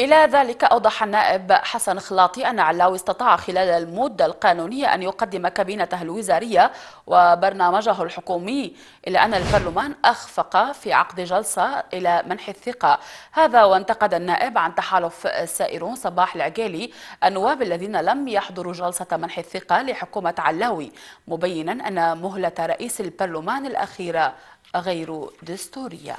إلى ذلك أوضح النائب حسن خلاطي أن علاوي استطاع خلال المدة القانونية أن يقدم كابينته الوزارية وبرنامجه الحكومي إلا أن البرلمان أخفق في عقد جلسة إلى منح الثقة هذا وانتقد النائب عن تحالف السائرون صباح العقيلي النواب الذين لم يحضروا جلسة منح الثقة لحكومة علاوي مبينا أن مهلة رئيس البرلمان الأخيرة غير دستورية